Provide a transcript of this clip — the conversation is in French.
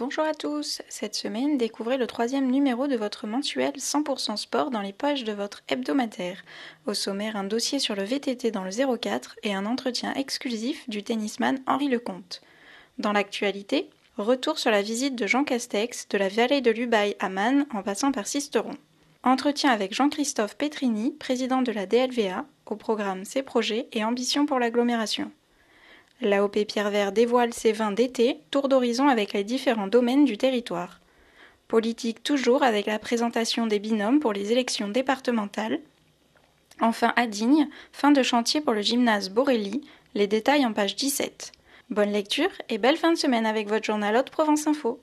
Bonjour à tous, cette semaine découvrez le troisième numéro de votre mensuel 100% sport dans les pages de votre hebdomadaire. Au sommaire, un dossier sur le VTT dans le 04 et un entretien exclusif du tennisman Henri Lecomte. Dans l'actualité, retour sur la visite de Jean Castex de la vallée de l'Ubaye à Man en passant par Sisteron. Entretien avec Jean-Christophe Petrini, président de la DLVA, au programme Ses projets et ambitions pour l'agglomération. La Pierre Vert dévoile ses vins d'été, tour d'horizon avec les différents domaines du territoire. Politique toujours avec la présentation des binômes pour les élections départementales. Enfin à Digne, fin de chantier pour le gymnase Borelli, les détails en page 17. Bonne lecture et belle fin de semaine avec votre journal Haute Provence Info.